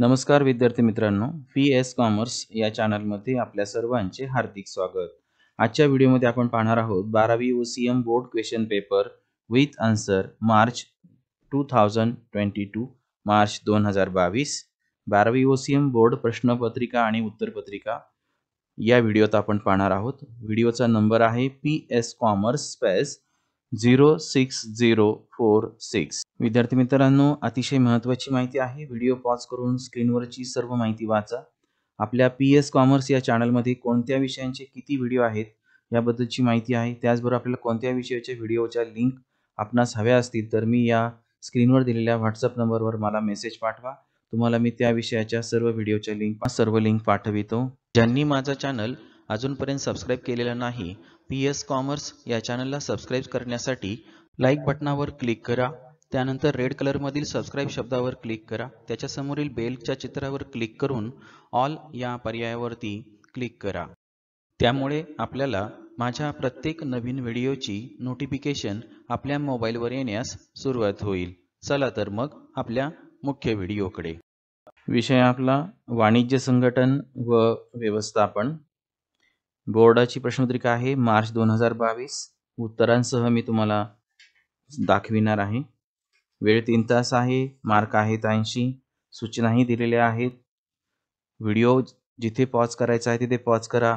नमस्कार विद्यार्थी मित्रांनो पी एस कॉमर्स या चॅनलमध्ये आपल्या सर्वांचे हार्दिक स्वागत आजच्या व्हिडिओमध्ये आपण पाहणार आहोत बारावी O C M board question paper with answer March two thousand twenty two March दोन हजार बावीस बारावी ओ सी एम बोर्ड प्रश्नपत्रिका आणि उत्तरपत्रिका या व्हिडिओत आपण पाहणार आहोत व्हिडिओचा नंबर आहे P S commerce space zero six zero four six विद्यार्थी मित्रांनो अतिशय महत्त्वाची माहिती आहे व्हिडिओ पॉज करून स्क्रीनवरची सर्व माहिती वाचा आपल्या पी एस कॉमर्स या चॅनलमध्ये कोणत्या विषयांचे किती व्हिडिओ आहेत याबद्दलची माहिती आहे त्याचबरोबर आपल्याला कोणत्या विषयाच्या व्हिडिओच्या लिंक आपणास हव्या असतील तर मी या स्क्रीनवर दिलेल्या व्हॉट्सअप नंबरवर मला मेसेज पाठवा तुम्हाला मी त्या विषयाच्या सर्व व्हिडिओच्या लिंक सर्व लिंक पाठवितो ज्यांनी माझा चॅनल अजूनपर्यंत सबस्क्राईब केलेला नाही पी एस कॉमर्स या चॅनलला सबस्क्राईब करण्यासाठी लाईक बटनावर क्लिक करा त्यानंतर रेड कलरमधील सबस्क्राईब शब्दावर क्लिक करा त्याच्यासमोरील बेलच्या चित्रावर क्लिक करून ऑल या पर्यायावरती क्लिक करा त्यामुळे आपल्याला माझ्या प्रत्येक नवीन व्हिडिओची नोटिफिकेशन आपल्या मोबाईलवर येण्यास सुरुवात होईल चला तर मग आपल्या मुख्य व्हिडिओकडे विषय आपला वाणिज्य संघटन व व्यवस्थापन बोर्डाची प्रश्नपत्रिका आहे मार्च दोन हजार बावीस उत्तरांसह मी तुम्हाला दाखविणार आहे वेळ तीन तास आहे मार्क आहेत ऐंशी सूचनाही दिलेल्या आहेत व्हिडिओ जिथे पॉज करायचा आहे तिथे पॉज करा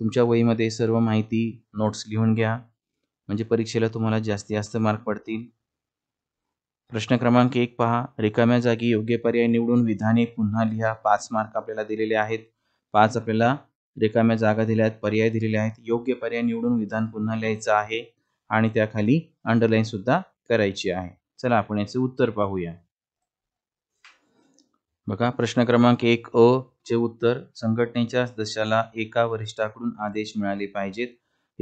तुमच्या वहीमध्ये सर्व माहिती नोट्स लिहून घ्या म्हणजे परीक्षेला तुम्हाला जास्तीत जास्त मार्क पडतील प्रश्न क्रमांक एक पहा रिकाम्या जागी योग्य पर्याय निवडून विधाने पुन्हा लिहा पाच मार्क आपल्याला दिलेले आहेत पाच आपल्याला रिकाम्या जागा दिल्या आहेत पर्याय दिलेले आहेत योग्य पर्याय निवडून विधान पुन्हा लिहायचं आहे आणि त्याखाली अंडरलाईन सुद्धा करायची आहे चला आपण याचे उत्तर पाहूया बघा प्रश्न क्रमांक एक अ चे उत्तर संघटनेच्या सदस्याला एका वरिष्ठाकडून आदेश मिळाले पाहिजेत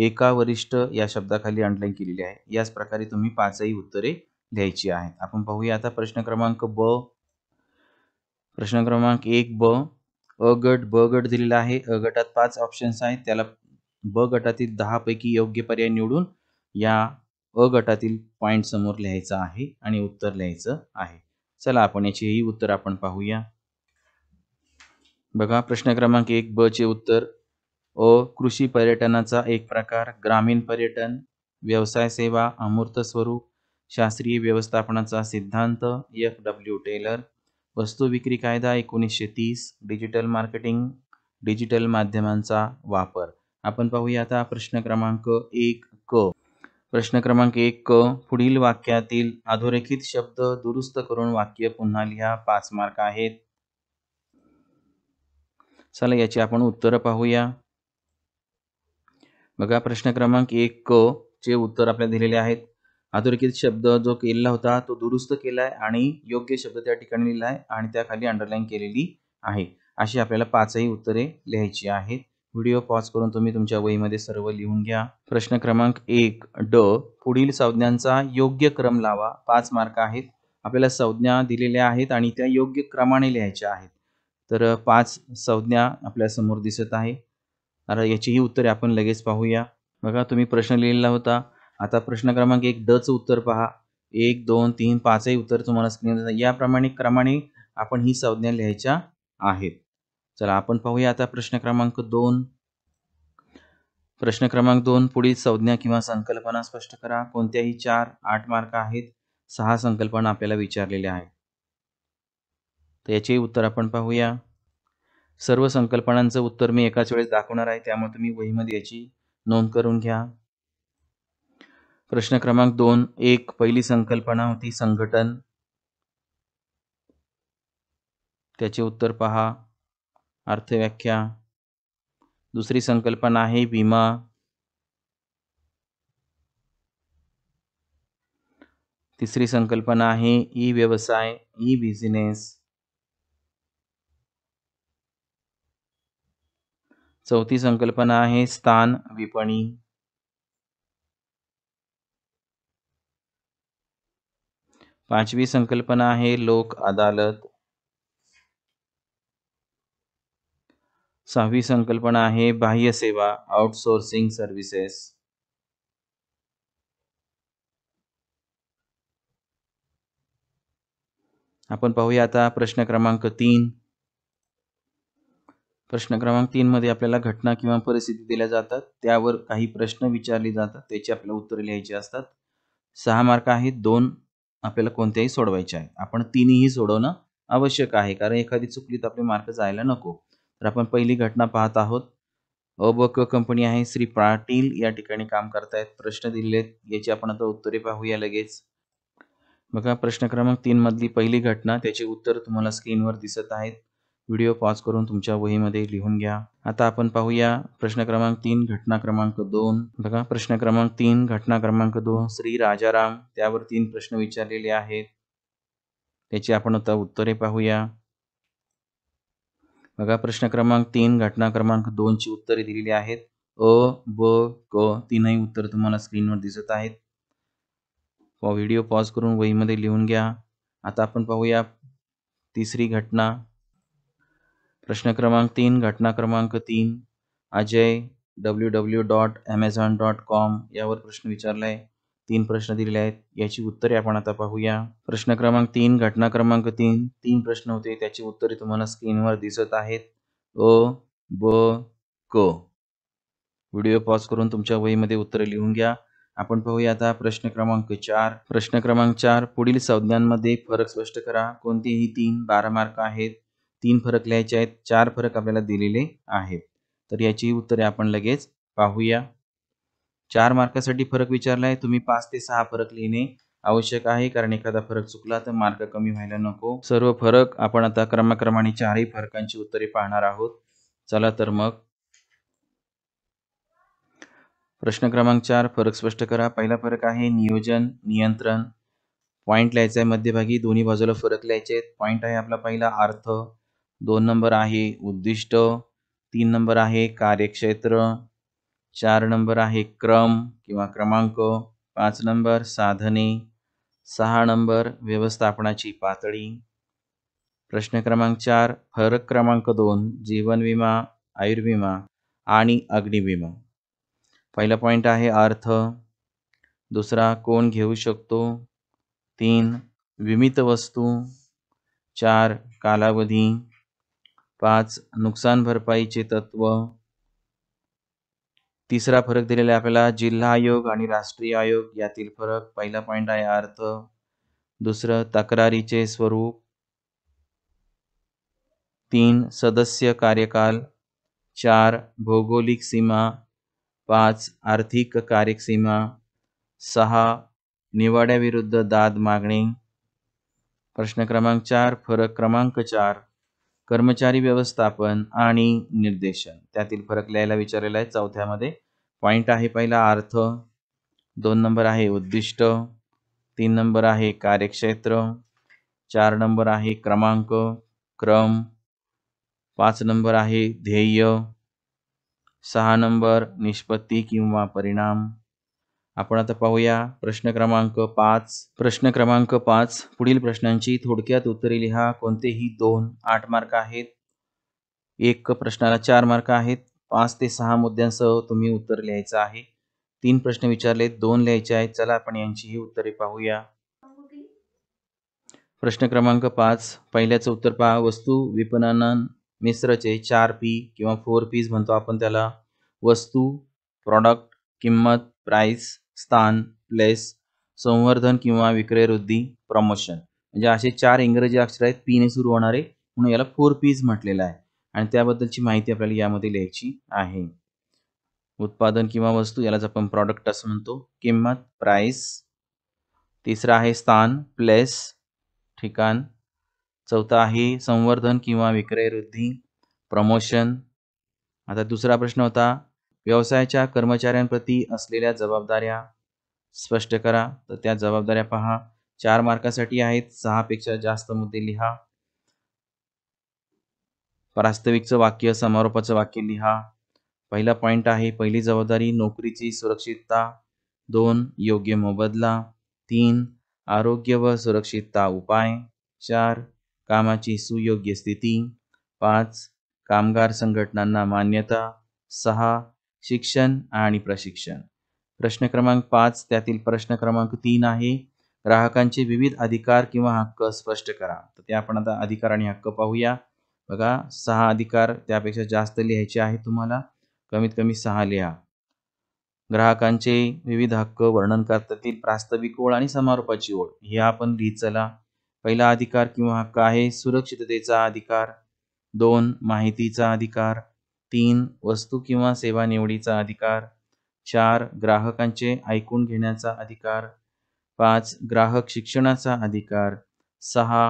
एका वरिष्ठ या शब्दाखाली अंडरलाईन केलेली आहे याच प्रकारे तुम्ही पाचही उत्तरे लिहायची आहेत आपण पाहूया आता प्रश्न क्रमांक ब प्रश्न क्रमांक एक ब अ गट ब गट दिलेला आहे अ गटात पाच ऑप्शन्स आहेत त्याला ब गटातील पैकी योग्य पर्याय निवडून या अ गटातील पॉईंट समोर लिहायचा आहे आणि उत्तर लिहायचं आहे चला आपण याचेही उत्तर आपण पाहूया बघा प्रश्न क्रमांक एक ब चे उत्तर अ कृषी पर्यटनाचा एक प्रकार ग्रामीण पर्यटन व्यवसाय सेवा अमूर्त स्वरूप शास्त्रीय व्यवस्थापनाचा सिद्धांत एफ डब्ल्यू टेलर वस्तू विक्री कायदा एकोणीसशे तीस डिजिटल मार्केटिंग डिजिटल माध्यमांचा वापर आपण पाहूया आता प्रश्न क्रमांक एक क प्रश्न क्रमांक एक क पुढील वाक्यातील अधोरेखित शब्द दुरुस्त करून वाक्य पुन्हा लिहा पाच मार्क आहेत चला याची आपण उत्तरं पाहूया बघा प्रश्न क्रमांक एक क चे उत्तर आपल्याला दिलेले आहेत अधोरेखित शब्द जो केलेला होता तो दुरुस्त केला आहे आणि योग्य शब्द त्या ठिकाणी लिहिला आहे आणि त्याखाली अंडरलाईन केलेली आहे अशी आपल्याला पाचही उत्तरे लिहायची आहेत व्हिडिओ पॉज करून तुम्ही तुमच्या वहीमध्ये सर्व लिहून घ्या प्रश्न क्रमांक एक ड पुढील संज्ञांचा योग्य क्रम लावा पाच मार्क आहेत आपल्याला संज्ञा दिलेल्या आहेत आणि त्या योग्य क्रमाने लिहायच्या आहेत तर पाच संज्ञा आपल्या समोर दिसत आहे अरे याचीही उत्तरे आपण लगेच पाहूया बघा तुम्ही प्रश्न लिहिलेला होता आता प्रश्न क्रमांक एक डच उत्तर पहा एक दोन तीन पाचही उत्तर तुम्हाला स्क्रीन याप्रमाणे क्रमाने आपण ही संज्ञा लिहायच्या आहेत चला आपण पाहूया आता प्रश्न क्रमांक दोन प्रश्न क्रमांक दोन पुढील संज्ञा किंवा संकल्पना स्पष्ट करा कोणत्याही चार आठ मार्क आहेत सहा संकल्पना आपल्याला विचारलेल्या आहेत तर याचे उत्तर आपण पाहूया सर्व संकल्पनांचं उत्तर मी एकाच वेळेस दाखवणार आहे त्यामुळे तुम्ही वहीमध्ये याची नोंद करून घ्या प्रश्न क्रमांक दोन एक पहिली संकल्पना होती संघटन त्याचे उत्तर पहा अर्थव्याख्या दुसरी संकल्पना आहे विमा तिसरी संकल्पना आहे ई व्यवसाय ई बिझनेस चौथी संकल्पना आहे स्थान विपणी पाचवी संकल्पना आहे लोक अदालत सहावी संकल्पना आहे बाह्य सेवा आउटसोर्सिंग सर्विसेस आपण पाहूया आता प्रश्न क्रमांक तीन प्रश्न क्रमांक तीन मध्ये आपल्याला घटना किंवा परिस्थिती दिल्या जातात त्यावर काही प्रश्न विचारले जातात त्याची आपल्याला उत्तरे लिहायची असतात सहा मार्क आहेत दोन आपल्याला कोणत्याही सोडवायच्या आहे आपण तिन्ही सोडवणं आवश्यक आहे कारण एखादी चुकली तर आपले मार्क जायला नको तर आपण पहिली घटना पाहत आहोत अ क कंपनी आहे श्री पाटील या ठिकाणी काम करतायत प्रश्न दिले आहेत याची आपण आता उत्तरे पाहूया लगेच बघा प्रश्न क्रमांक तीन मधली पहिली घटना त्याचे उत्तर तुम्हाला स्क्रीनवर दिसत आहेत व्हिडिओ पॉज करून तुमच्या वहीमध्ये लिहून घ्या आता आपण पाहूया प्रश्न क्रमांक तीन घटना क्रमांक दोन बघा प्रश्न क्रमांक तीन घटना क्रमांक दोन श्री राजाराम त्यावर तीन प्रश्न विचारलेले आहेत त्याची आपण आता उत्तरे पाहूया बघा प्रश्न क्रमांक तीन घटना क्रमांक दोनची उत्तरे दिलेली आहेत अ ब क तीनही उत्तर तुम्हाला स्क्रीनवर दिसत आहेत व्हिडिओ पॉज करून वहीमध्ये लिहून घ्या आता आपण पाहूया तिसरी घटना प्रश्न क्रमांक तीन घटना क्रमांक तीन Ajay W W dot Amazon dot com यावर प्रश्न विचारला आहे तीन प्रश्न दिलेले आहेत याची उत्तरे आपण आता पाहूया प्रश्न क्रमांक तीन घटना क्रमांक तीन तीन प्रश्न होते त्याची उत्तरे तुम्हाला स्क्रीनवर दिसत आहेत अ ब क व्हिडिओ पॉज करून तुमच्या वहीमध्ये उत्तरे लिहून घ्या आपण पाहूया आता प्रश्न क्रमांक चार प्रश्न क्रमांक चार पुढील संज्ञांमध्ये फरक स्पष्ट करा कोणतीही तीन बारा मार्क आहेत तीन फरक लिहायचे आहेत चार फरक आपल्याला दिलेले आहेत तर याची उत्तरे आपण लगेच पाहूया चार मार्कासाठी फरक विचारलाय तुम्ही पाच ते सहा फरक लिहिणे आवश्यक आहे कारण एखादा फरक चुकला तर मार्क कमी व्हायला नको सर्व फरक आपण आता क्रमाक्रमाने चारही फरकांची उत्तरे पाहणार आहोत चला तर मग प्रश्न क्रमांक चार फरक स्पष्ट करा पहिला फरक आहे नियोजन नियंत्रण पॉईंट लिहायचा आहे मध्यभागी दोन्ही बाजूला फरक लिहायचे आहेत पॉईंट आहे आपला पहिला अर्थ दोन नंबर आहे उद्दिष्ट तीन नंबर आहे कार्यक्षेत्र चार नंबर आहे क्रम किंवा क्रमांक पाच नंबर साधने सहा नंबर व्यवस्थापनाची पातळी प्रश्न क्रमांक चार फरक क्रमांक दोन जीवन विमा आयुर्विमा आणि अग्निविमा पहिला पॉईंट आहे अर्थ दुसरा कोण घेऊ शकतो तीन विमित वस्तू चार कालावधी पाच नुकसान भरपाईचे तत्व तिसरा फरक दिलेला आहे आपल्याला जिल्हा आयोग आणि राष्ट्रीय आयोग यातील फरक पहिला पॉइंट आहे अर्थ दुसरं तक्रारीचे स्वरूप तीन सदस्य कार्यकाल चार भौगोलिक सीमा पाच आर्थिक कार्यसीमा सहा निवाड्याविरुद्ध दाद मागणी प्रश्न क्रमांक चार फरक क्रमांक चार कर्मचारी व्यवस्थापन आणि निर्देशन त्यातील फरक लिहायला विचारलेला आहे चौथ्यामध्ये पॉईंट आहे पहिला अर्थ दोन नंबर आहे उद्दिष्ट तीन नंबर आहे कार्यक्षेत्र चार नंबर आहे क्रमांक क्रम पाच नंबर आहे ध्येय सहा नंबर निष्पत्ती किंवा परिणाम आपण आता पाहूया प्रश्न क्रमांक पाच प्रश्न क्रमांक पाच पुढील प्रश्नांची थोडक्यात उत्तरे लिहा कोणतेही दोन आठ मार्क आहेत एक प्रश्नाला चार मार्क आहेत पाच ते सहा मुद्द्यांसह तुम्ही उत्तर लिहायचं आहे तीन प्रश्न विचारले दोन लिहायचे आहेत चला आपण यांची उत्तरे पाहूया प्रश्न क्रमांक पाच पहिल्याचं उत्तर पहा वस्तू विपणन मिश्रचे चार पी किंवा फोर पीज म्हणतो आपण त्याला वस्तू प्रॉडक्ट किंमत प्राइस स्थान प्लेस संवर्धन किंवा विक्रय वृद्धी प्रमोशन म्हणजे असे चार इंग्रजी अक्षर आहेत पीने सुरू होणारे म्हणून याला फोर पीज म्हटलेलं आहे आणि त्याबद्दलची माहिती आपल्याला यामध्ये लिहायची आहे उत्पादन किंवा वस्तू यालाच आपण प्रॉडक्ट असं म्हणतो किंमत प्राईस तिसरा आहे स्थान प्लेस ठिकाण चौथा आहे संवर्धन किंवा विक्रय वृद्धी प्रमोशन आता दुसरा प्रश्न होता व्यवसायाच्या कर्मचाऱ्यांप्रती असलेल्या जबाबदाऱ्या स्पष्ट करा तर त्या जबाबदाऱ्या पहा चार मार्कासाठी आहेत सहापेक्षा जास्त मुद्दे लिहा प्रास्तविकचं वाक्य समारोपाचं वाक्य लिहा पहिला पॉईंट आहे पहिली जबाबदारी नोकरीची सुरक्षितता दोन योग्य मोबदला तीन आरोग्य व सुरक्षितता उपाय चार कामाची सुयोग्य स्थिती पाच कामगार संघटनांना मान्यता सहा शिक्षण आणि प्रशिक्षण प्रश्न क्रमांक पाच त्यातील प्रश्न क्रमांक तीन आहे ग्राहकांचे विविध अधिकार किंवा हक्क स्पष्ट करा तर ते आपण आता अधिकार आणि हक्क पाहूया बघा सहा अधिकार त्यापेक्षा जास्त लिहायचे आहे तुम्हाला कमीत कमी सहा लिहा ग्राहकांचे विविध हक्क वर्णन करतातील प्रास्ताविक ओळ आणि समारोपाची ओळ हे आपण लिहित चला पहिला अधिकार किंवा हक्क आहे सुरक्षिततेचा अधिकार दोन माहितीचा अधिकार तीन वस्तू किंवा सेवा निवडीचा अधिकार चार ग्राहकांचे ऐकून घेण्याचा अधिकार पाच ग्राहक शिक्षणाचा अधिकार सहा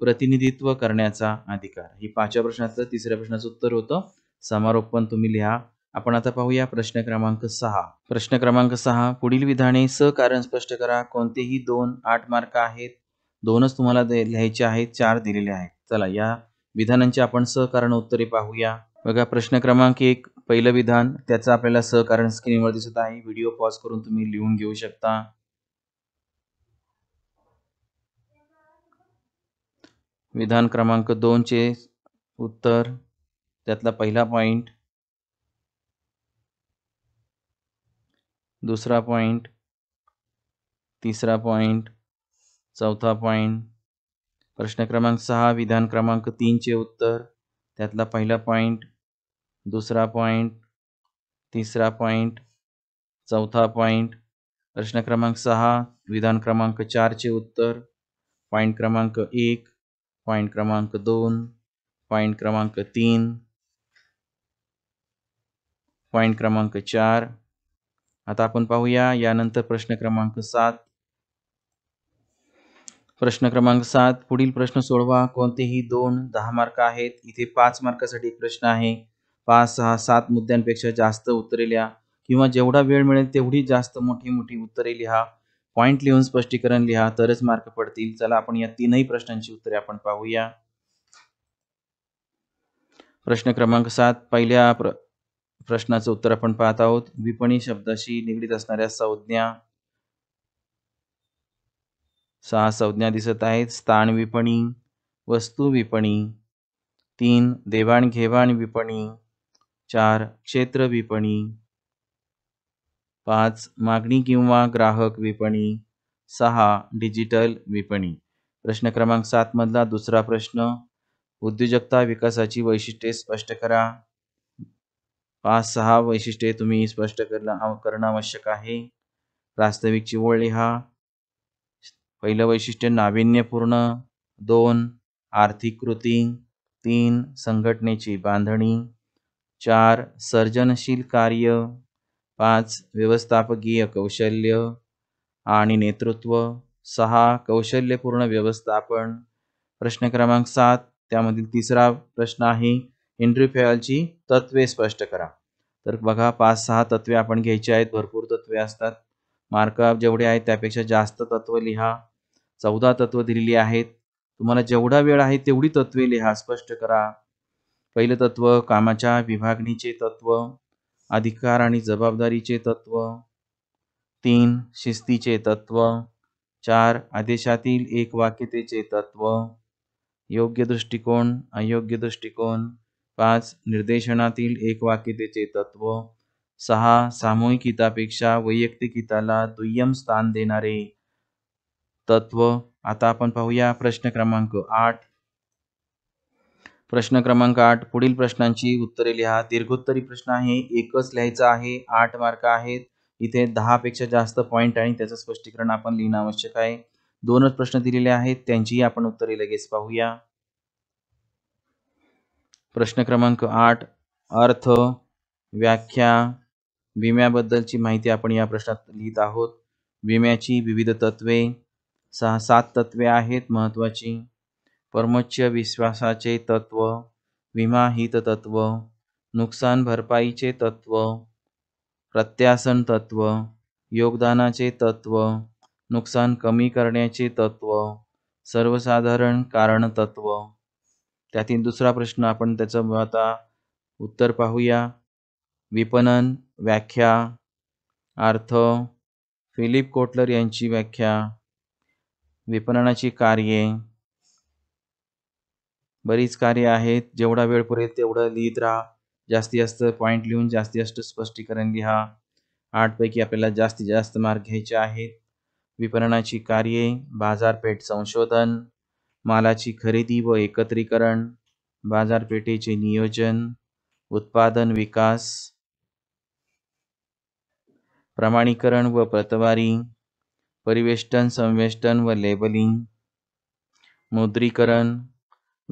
प्रतिनिधित्व करण्याचा अधिकार ही पाचव्या प्रश्नाचं तिसऱ्या प्रश्नाचं उत्तर होतं समारोप पण तुम्ही लिहा आपण आता पाहूया प्रश्न क्रमांक सहा प्रश्न क्रमांक सहा पुढील विधाने स कारण स्पष्ट करा कोणतेही दोन आठ मार्क आहेत दोनच तुम्हाला लिहायचे आहेत चार दिलेले आहेत चला या विधानांचे आपण कारण उत्तरे पाहूया बघा प्रश्न क्रमांक एक पहिलं विधान त्याचं आपल्याला सहकारण स्क्रीनवर दिसत आहे व्हिडिओ पॉज करून तुम्ही लिहून घेऊ शकता विधान क्रमांक चे उत्तर त्यातला पहिला पॉइंट दुसरा पॉइंट तिसरा पॉइंट चौथा पॉइंट प्रश्न क्रमांक सहा विधान क्रमांक तीनचे उत्तर त्यातला पहिला पॉईंट दुसरा पॉईंट तिसरा पॉईंट चौथा पॉईंट प्रश्न क्रमांक सहा विधान क्रमांक चारचे उत्तर पॉईंट क्रमांक एक पॉईंट क्रमांक दोन पॉईंट क्रमांक तीन पॉईंट क्रमांक चार आता आपण पाहूया यानंतर प्रश्न क्रमांक सात प्रश्न क्रमांक सात पुढील प्रश्न सोडवा कोणतेही दोन दहा मार्क आहेत इथे पाच मार्कासाठी प्रश्न आहे पाच सहा सात मुद्द्यांपेक्षा जास्त उत्तरे लिहा किंवा जेवढा वेळ मिळेल तेवढी जास्त मोठी मोठी उत्तरे लिहा पॉईंट लिहून स्पष्टीकरण लिहा तरच मार्क पडतील चला आपण या तीनही प्रश्नांची उत्तरे आपण पाहूया प्रश्न क्रमांक सात पहिल्या प्र प्रश्नाचं उत्तर आपण पाहत आहोत विपणी शब्दाशी निगडीत असणाऱ्या संज्ञा सहा संज्ञा दिसत आहेत स्थान विपणी वस्तू विपणी तीन देवाणघेवाण विपणी चार क्षेत्र विपणी पाच मागणी किंवा ग्राहक विपणी सहा डिजिटल विपणी प्रश्न क्रमांक मधला दुसरा प्रश्न उद्योजकता विकासाची वैशिष्ट्ये स्पष्ट करा पाच सहा वैशिष्ट्ये तुम्ही स्पष्ट करणं आवश्यक आहे वास्तविक ओळ लिहा पहिलं वैशिष्ट्य नाविन्यपूर्ण दोन आर्थिक कृती तीन संघटनेची बांधणी चार सर्जनशील कार्य पाच व्यवस्थापकीय कौशल्य आणि नेतृत्व सहा कौशल्यपूर्ण व्यवस्थापन प्रश्न क्रमांक सात त्यामधील तिसरा प्रश्न आहे हेनरी फेलची तत्वे स्पष्ट करा तर बघा पाच सहा तत्वे आपण घ्यायची आहेत भरपूर तत्वे असतात मार्कअप जेवढे आहेत त्यापेक्षा जास्त तत्व लिहा चौदा तत्व दिलेली आहेत तुम्हाला जेवढा वेळ आहे तेवढी तत्वे लिहा स्पष्ट करा पहिलं तत्व कामाच्या विभागणीचे तत्व अधिकार आणि जबाबदारीचे तत्व तीन शिस्तीचे तत्व चार आदेशातील एक वाक्यतेचे तत्व योग्य दृष्टिकोन अयोग्य दृष्टिकोन पाच निर्देशनातील एक वाक्यतेचे तत्व सहा सामूहिक हितापेक्षा वैयक्तिक हिताला दुय्यम स्थान देणारे तत्व आता आपण पाहूया प्रश्न क्रमांक आठ प्रश्न क्रमांक आठ पुढील प्रश्नांची उत्तरे लिहा दीर्घोत्तरी प्रश्न आहे एकच लिहायचा आहे आठ मार्क आहेत इथे पेक्षा जास्त पॉईंट आणि त्याचं स्पष्टीकरण आपण लिहिणं आवश्यक आहे दोनच प्रश्न दिलेले आहेत त्यांचीही आपण उत्तरे लगेच पाहूया प्रश्न क्रमांक आठ अर्थ व्याख्या विम्याबद्दलची माहिती आपण या प्रश्नात लिहित आहोत विम्याची विविध तत्वे सहा सात तत्वे आहेत महत्त्वाची परमोच्च विश्वासाचे तत्व विमाहित तत्व नुकसान भरपाईचे तत्व प्रत्यासन तत्व योगदानाचे तत्व नुकसान कमी करण्याचे तत्व सर्वसाधारण कारण कारणतत्व त्यातील दुसरा प्रश्न आपण त्याचं आता उत्तर पाहूया विपणन व्याख्या अर्थ फिलिप कोटलर यांची व्याख्या विपणनाची कार्ये बरीच कार्य आहेत जेवढा वेळ पुरेल तेवढं लिहित राहा जास्ती जास्त पॉईंट लिहून जास्ती जास्त स्पष्टीकरण लिहा आठपैकी आपल्याला जास्तीत जास्त मार्क घ्यायचे आहेत विपणनाची कार्ये बाजारपेठ संशोधन मालाची खरेदी व एकत्रीकरण बाजारपेठेचे नियोजन उत्पादन विकास प्रमाणीकरण व प्रतवारी परिवेष्टन संवेष्टन व लेबलिंग मुद्रीकरण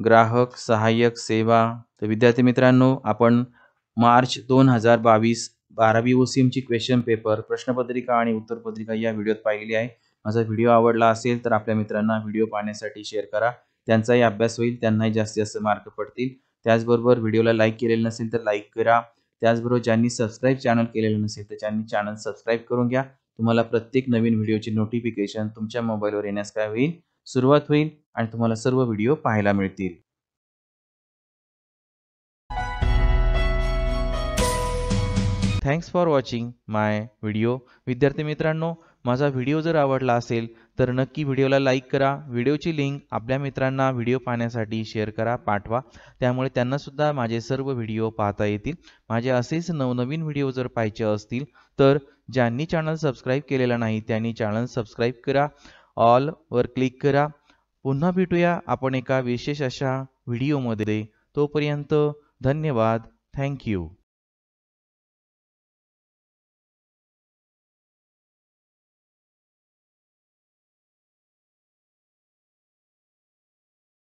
ग्राहक सहाय्यक सेवा तर विद्यार्थी मित्रांनो आपण मार्च दोन हजार बावीस बारावी ओसीएमची क्वेश्चन पेपर प्रश्नपत्रिका आणि उत्तरपत्रिका या व्हिडिओत पाहिलेली आहे माझा व्हिडिओ आवडला असेल तर आपल्या मित्रांना व्हिडिओ पाहण्यासाठी शेअर करा त्यांचाही अभ्यास होईल त्यांनाही जास्तीत जास्त मार्क पडतील त्याचबरोबर व्हिडिओला लाईक केलेलं नसेल तर लाईक करा त्याचबरोबर ज्यांनी सबस्क्राईब चॅनल केलेलं नसेल तर त्यांनी चॅनल सबस्क्राईब करून घ्या तुम्हाला प्रत्येक नवीन व्हिडिओची नोटिफिकेशन तुमच्या मोबाईलवर येण्यास काय होईल सुरुवात होईल आणि तुम्हाला सर्व व्हिडिओ पाहायला मिळतील thanks for watching my video विद्यार्थी मित्रांनो माझा व्हिडिओ जर आवडला असेल तर नक्की व्हिडिओला लाईक करा व्हिडिओची लिंक आपल्या मित्रांना व्हिडिओ पाहण्यासाठी शेअर करा पाठवा त्यामुळे त्यांनासुद्धा माझे सर्व व्हिडिओ पाहता येतील माझे असेच नवनवीन व्हिडिओ जर पाहिजे असतील तर ज्यांनी चॅनल सबस्क्राईब केलेला नाही त्यांनी चॅनल सबस्क्राईब करा ऑलवर क्लिक करा पुन्हा भेटूया आपण एका विशेष अशा व्हिडिओमध्ये तोपर्यंत धन्यवाद थँक्यू